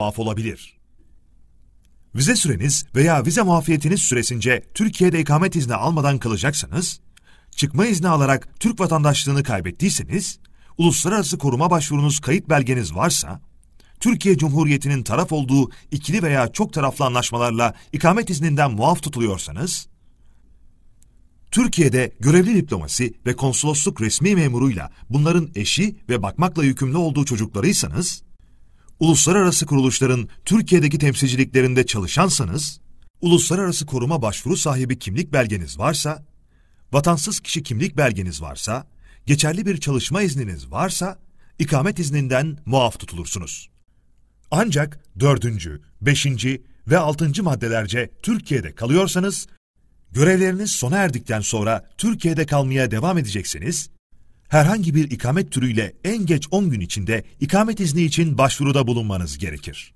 muaf olabilir. Vize süreniz veya vize muafiyetiniz süresince Türkiye'de ikamet izni almadan kalacaksanız, çıkma izni alarak Türk vatandaşlığını kaybettiyseniz, uluslararası koruma başvurunuz kayıt belgeniz varsa, Türkiye Cumhuriyeti'nin taraf olduğu ikili veya çok taraflı anlaşmalarla ikamet izninden muaf tutuluyorsanız, Türkiye'de görevli diplomasi ve konsolosluk resmi memuruyla bunların eşi ve bakmakla yükümlü olduğu çocuklarıysanız, uluslararası kuruluşların Türkiye'deki temsilciliklerinde çalışansanız, uluslararası koruma başvuru sahibi kimlik belgeniz varsa, vatansız kişi kimlik belgeniz varsa, geçerli bir çalışma izniniz varsa, ikamet izninden muaf tutulursunuz. Ancak dördüncü, beşinci ve altıncı maddelerce Türkiye'de kalıyorsanız, görevleriniz sona erdikten sonra Türkiye'de kalmaya devam edeceksiniz herhangi bir ikamet türüyle en geç 10 gün içinde ikamet izni için başvuruda bulunmanız gerekir.